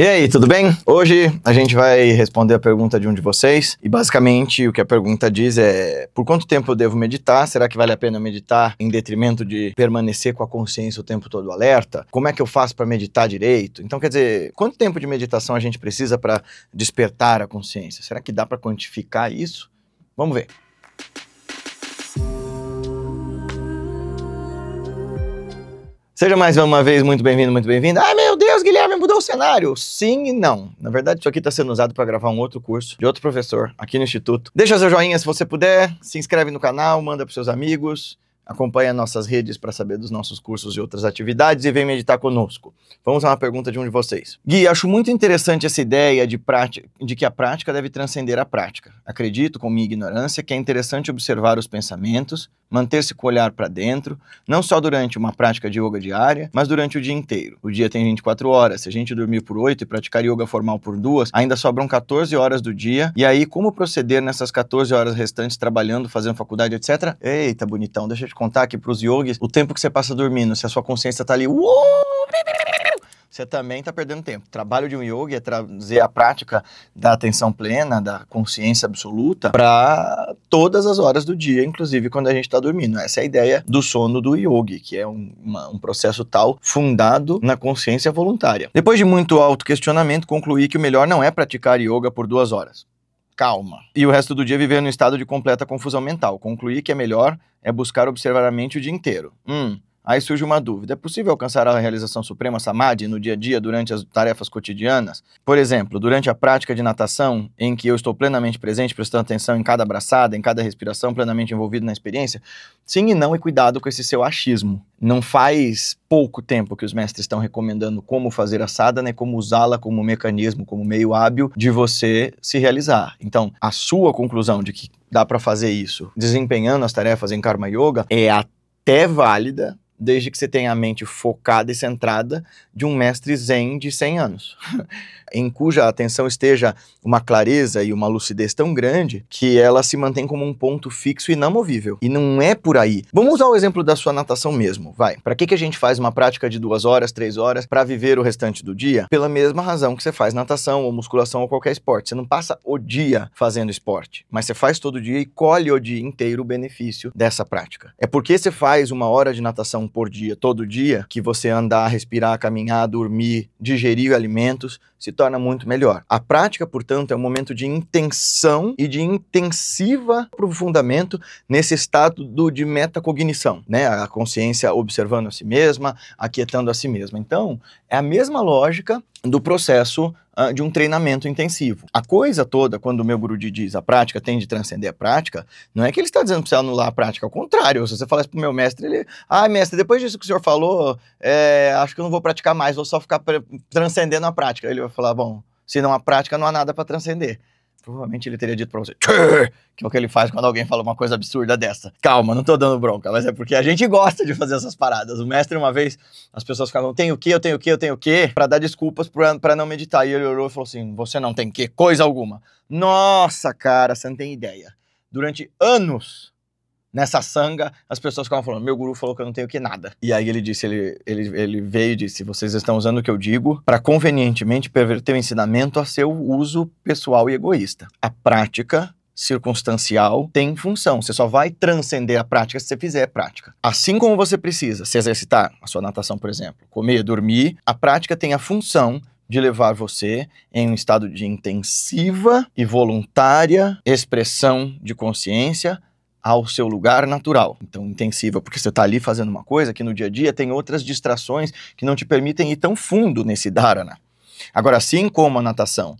E aí, tudo bem? Hoje a gente vai responder a pergunta de um de vocês. E basicamente o que a pergunta diz é: por quanto tempo eu devo meditar? Será que vale a pena meditar em detrimento de permanecer com a consciência o tempo todo alerta? Como é que eu faço para meditar direito? Então, quer dizer, quanto tempo de meditação a gente precisa para despertar a consciência? Será que dá para quantificar isso? Vamos ver. Seja mais uma vez muito bem-vindo, muito bem-vinda. Ah, meu mudar o cenário? Sim e não. Na verdade, isso aqui está sendo usado para gravar um outro curso de outro professor aqui no Instituto. Deixa seu joinha se você puder, se inscreve no canal, manda para seus amigos. Acompanhe nossas redes para saber dos nossos cursos e outras atividades e vem meditar conosco. Vamos a uma pergunta de um de vocês. Gui, acho muito interessante essa ideia de, prática, de que a prática deve transcender a prática. Acredito, com minha ignorância, que é interessante observar os pensamentos, manter-se com o olhar para dentro, não só durante uma prática de yoga diária, mas durante o dia inteiro. O dia tem 24 horas, se a gente dormir por 8 e praticar yoga formal por duas, ainda sobram 14 horas do dia. E aí, como proceder nessas 14 horas restantes trabalhando, fazendo faculdade, etc? Eita, bonitão, deixa eu te contar aqui para os yogis, o tempo que você passa dormindo, se a sua consciência está ali, uou, você também está perdendo tempo. O trabalho de um yogi é trazer a prática da atenção plena, da consciência absoluta, para todas as horas do dia, inclusive quando a gente está dormindo. Essa é a ideia do sono do yogi, que é um, uma, um processo tal fundado na consciência voluntária. Depois de muito autoquestionamento, concluí que o melhor não é praticar yoga por duas horas calma. E o resto do dia viver no estado de completa confusão mental. Concluir que é melhor é buscar observar a mente o dia inteiro. Hum, Aí surge uma dúvida: é possível alcançar a realização suprema samadhi no dia a dia durante as tarefas cotidianas? Por exemplo, durante a prática de natação, em que eu estou plenamente presente, prestando atenção em cada abraçada, em cada respiração, plenamente envolvido na experiência? Sim e não, e cuidado com esse seu achismo. Não faz pouco tempo que os mestres estão recomendando como fazer a sadhana e né, como usá-la como mecanismo, como meio hábil de você se realizar. Então, a sua conclusão de que dá para fazer isso desempenhando as tarefas em karma yoga é até válida, desde que você tenha a mente focada e centrada de um mestre zen de 100 anos, em cuja atenção esteja uma clareza e uma lucidez tão grande que ela se mantém como um ponto fixo e inamovível. E não é por aí. Vamos usar o exemplo da sua natação mesmo, vai. Para que, que a gente faz uma prática de duas horas, três horas para viver o restante do dia? Pela mesma razão que você faz natação ou musculação ou qualquer esporte. Você não passa o dia fazendo esporte, mas você faz todo dia e colhe o dia inteiro o benefício dessa prática. É porque você faz uma hora de natação por dia, todo dia, que você andar, respirar, caminhar, dormir, digerir alimentos, se torna muito melhor. A prática, portanto, é um momento de intenção e de intensiva aprofundamento nesse estado do, de metacognição, né? A consciência observando a si mesma, aquietando a si mesma. Então, é a mesma lógica do processo ah, de um treinamento intensivo. A coisa toda, quando o meu guru diz a prática tem de transcender a prática, não é que ele está dizendo para você anular a prática, ao contrário. Se você falasse para o meu mestre, ele, ah, mestre, depois disso que o senhor falou, é, acho que eu não vou praticar mais, vou só ficar transcendendo a prática. Ele vai falar, bom, se não há prática, não há nada para transcender provavelmente ele teria dito pra você, que é o que ele faz quando alguém fala uma coisa absurda dessa. Calma, não tô dando bronca, mas é porque a gente gosta de fazer essas paradas. O mestre, uma vez, as pessoas ficavam, tem o que, eu tenho o que, eu tenho o que, pra dar desculpas pra, pra não meditar. E ele olhou e falou assim, você não tem que, coisa alguma. Nossa, cara, você não tem ideia. Durante anos, nessa sanga, as pessoas ficavam falando: meu guru falou que eu não tenho que nada. E aí ele disse: ele, ele, ele veio e disse: vocês estão usando o que eu digo para convenientemente perverter o ensinamento a seu uso pessoal e egoísta. A prática circunstancial tem função. Você só vai transcender a prática se você fizer prática. Assim como você precisa se exercitar, a sua natação, por exemplo, comer, dormir, a prática tem a função de levar você em um estado de intensiva e voluntária expressão de consciência ao seu lugar natural. Então, intensiva, porque você está ali fazendo uma coisa que no dia a dia tem outras distrações que não te permitem ir tão fundo nesse dharana. Agora, assim como a natação,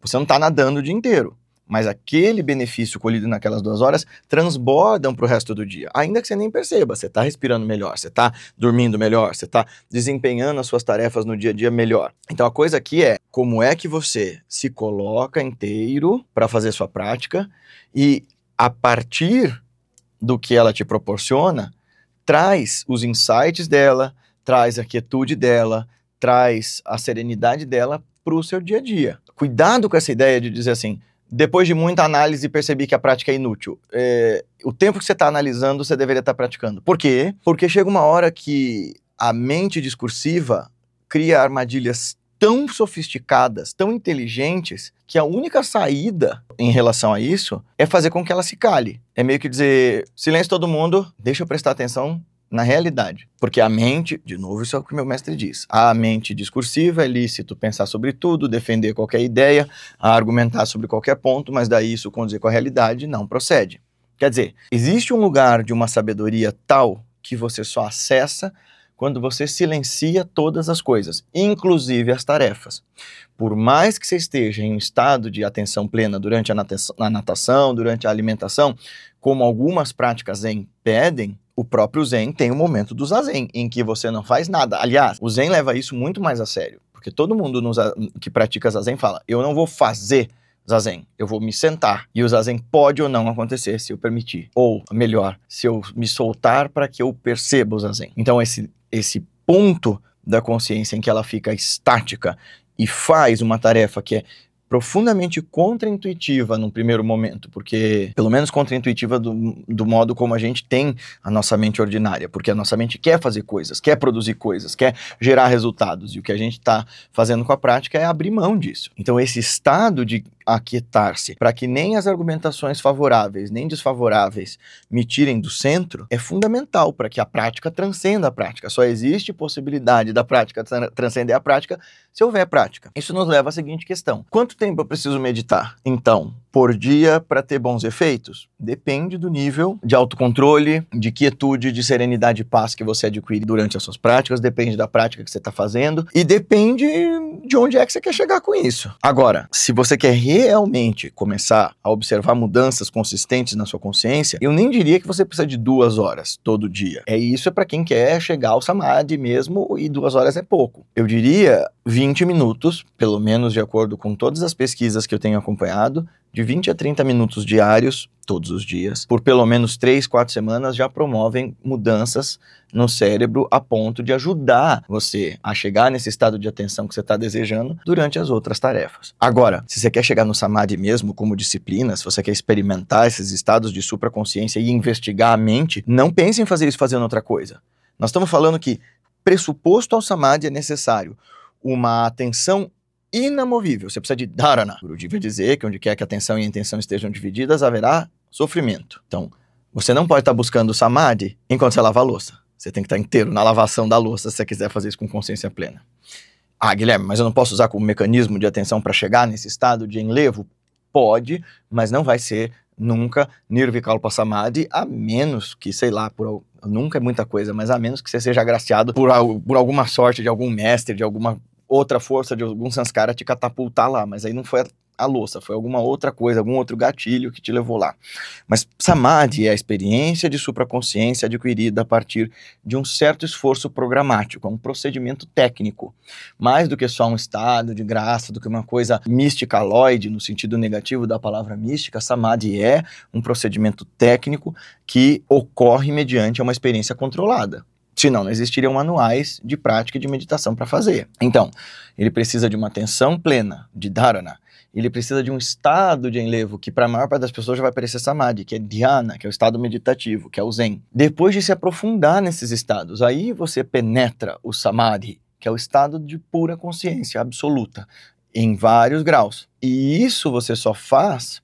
você não está nadando o dia inteiro, mas aquele benefício colhido naquelas duas horas transbordam para o resto do dia, ainda que você nem perceba. Você está respirando melhor, você está dormindo melhor, você está desempenhando as suas tarefas no dia a dia melhor. Então, a coisa aqui é como é que você se coloca inteiro para fazer sua prática e a partir do que ela te proporciona, traz os insights dela, traz a quietude dela, traz a serenidade dela para o seu dia a dia. Cuidado com essa ideia de dizer assim, depois de muita análise, percebi que a prática é inútil. É, o tempo que você está analisando, você deveria estar tá praticando. Por quê? Porque chega uma hora que a mente discursiva cria armadilhas tão sofisticadas, tão inteligentes, que a única saída em relação a isso é fazer com que ela se cale. É meio que dizer: silêncio todo mundo, deixa eu prestar atenção na realidade. Porque a mente, de novo, isso é o que meu mestre diz. A mente discursiva é lícito pensar sobre tudo, defender qualquer ideia, argumentar sobre qualquer ponto, mas daí isso conduzir com a realidade não procede. Quer dizer, existe um lugar de uma sabedoria tal que você só acessa quando você silencia todas as coisas, inclusive as tarefas. Por mais que você esteja em um estado de atenção plena durante a natação, durante a alimentação, como algumas práticas Zen pedem, o próprio Zen tem o um momento do Zazen, em que você não faz nada. Aliás, o Zen leva isso muito mais a sério, porque todo mundo nos, que pratica Zazen fala: eu não vou fazer zazen. Eu vou me sentar e o zazen pode ou não acontecer se eu permitir, ou melhor, se eu me soltar para que eu perceba o zazen. Então esse esse ponto da consciência em que ela fica estática e faz uma tarefa que é profundamente contraintuitiva num primeiro momento, porque, pelo menos contraintuitiva do, do modo como a gente tem a nossa mente ordinária, porque a nossa mente quer fazer coisas, quer produzir coisas, quer gerar resultados, e o que a gente está fazendo com a prática é abrir mão disso. Então, esse estado de aquietar-se, para que nem as argumentações favoráveis nem desfavoráveis me tirem do centro, é fundamental para que a prática transcenda a prática. Só existe possibilidade da prática transcender a prática se houver prática. Isso nos leva à seguinte questão: quanto tempo eu preciso meditar? Então, por dia para ter bons efeitos? Depende do nível de autocontrole, de quietude, de serenidade e paz que você adquire durante as suas práticas, depende da prática que você está fazendo e depende de onde é que você quer chegar com isso. Agora, se você quer realmente começar a observar mudanças consistentes na sua consciência, eu nem diria que você precisa de duas horas todo dia. É isso é para quem quer chegar ao samadhi mesmo e duas horas é pouco. Eu diria 20 minutos, pelo menos de acordo com todas as pesquisas que eu tenho acompanhado, de 20 a 30 minutos diários, todos os dias, por pelo menos 3, 4 semanas, já promovem mudanças no cérebro a ponto de ajudar você a chegar nesse estado de atenção que você está desejando durante as outras tarefas. Agora, se você quer chegar no samadhi mesmo como disciplina, se você quer experimentar esses estados de supraconsciência e investigar a mente, não pense em fazer isso fazendo outra coisa. Nós estamos falando que pressuposto ao samadhi é necessário uma atenção inamovível. Você precisa de dharana. Guruji vai dizer que onde quer que a atenção e a intenção estejam divididas, haverá sofrimento. Então, você não pode estar buscando samadhi enquanto você lava a louça. Você tem que estar inteiro na lavação da louça se você quiser fazer isso com consciência plena. Ah, Guilherme, mas eu não posso usar como mecanismo de atenção para chegar nesse estado de enlevo? Pode, mas não vai ser nunca Nirvikalpa Samadhi, a menos que, sei lá, por nunca é muita coisa, mas a menos que você seja agraciado por, por alguma sorte de algum mestre, de alguma outra força de algum sanskara te catapultar lá, mas aí não foi a, a louça, foi alguma outra coisa, algum outro gatilho que te levou lá. Mas samadhi é a experiência de supraconsciência adquirida a partir de um certo esforço programático, é um procedimento técnico, mais do que só um estado de graça, do que uma coisa mística-loide, no sentido negativo da palavra mística, samadhi é um procedimento técnico que ocorre mediante uma experiência controlada senão não existiriam manuais de prática de meditação para fazer. Então, ele precisa de uma atenção plena, de dharana, ele precisa de um estado de enlevo, que para a maior parte das pessoas já vai parecer samadhi, que é dhyana, que é o estado meditativo, que é o zen. Depois de se aprofundar nesses estados, aí você penetra o samadhi, que é o estado de pura consciência absoluta, em vários graus. E isso você só faz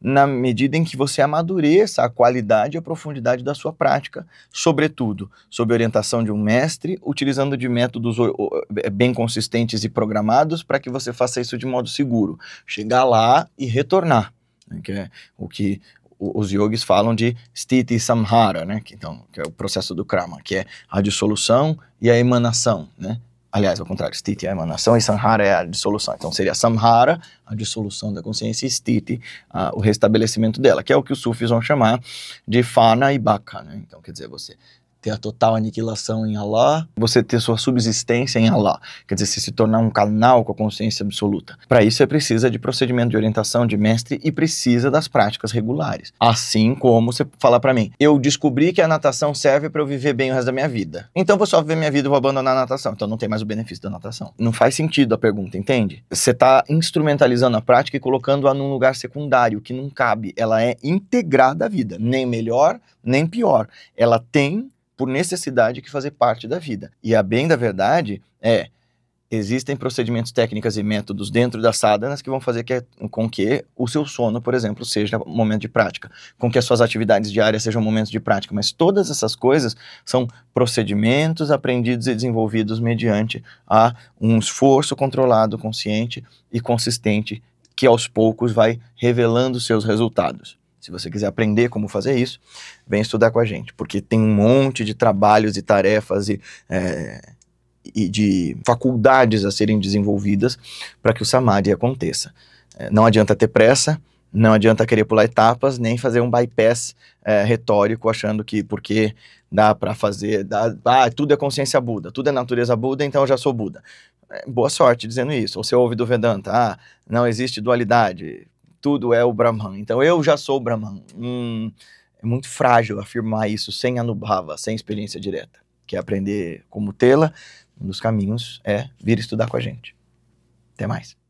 na medida em que você amadureça a qualidade e a profundidade da sua prática, sobretudo sob orientação de um mestre, utilizando de métodos é, bem consistentes e programados para que você faça isso de modo seguro. Chegar lá e retornar, né, que é o que os yogis falam de sthiti samhara, né? Que, então, que é o processo do krama, que é a dissolução e a emanação, né? Aliás, ao contrário, stiti é a emanação e samhara é a dissolução. Então seria samhara, a dissolução da consciência, e Stiti, o restabelecimento dela, que é o que os sufis vão chamar de fana e baka. Né? Então quer dizer, você ter a total aniquilação em Allah, você ter sua subsistência em Allah, quer dizer, você se tornar um canal com a consciência absoluta. Para isso, você precisa de procedimento de orientação de mestre e precisa das práticas regulares. Assim como você falar para mim, eu descobri que a natação serve para eu viver bem o resto da minha vida. Então, vou só viver minha vida e vou abandonar a natação. Então, não tem mais o benefício da natação. Não faz sentido a pergunta, entende? Você está instrumentalizando a prática e colocando-a num lugar secundário, que não cabe. Ela é integrada à vida, nem melhor, nem pior. Ela tem por necessidade que fazer parte da vida. E a bem da verdade é existem procedimentos, técnicas e métodos dentro das sadhanas que vão fazer que, com que o seu sono, por exemplo, seja momento de prática, com que as suas atividades diárias sejam momentos de prática, mas todas essas coisas são procedimentos aprendidos e desenvolvidos mediante a um esforço controlado, consciente e consistente que aos poucos vai revelando seus resultados. Se você quiser aprender como fazer isso, vem estudar com a gente, porque tem um monte de trabalhos e tarefas e, é, e de faculdades a serem desenvolvidas para que o Samadhi aconteça. É, não adianta ter pressa, não adianta querer pular etapas, nem fazer um bypass é, retórico achando que porque dá para fazer, dá, ah, tudo é consciência Buda, tudo é natureza Buda, então eu já sou Buda. É, boa sorte dizendo isso. Ou você ouve do Vedanta, ah, não existe dualidade tudo é o Brahman. Então eu já sou o Brahman. Hum, é muito frágil afirmar isso sem anubhava, sem experiência direta. Quer é aprender como tê-la? Um dos caminhos é vir estudar com a gente. Até mais.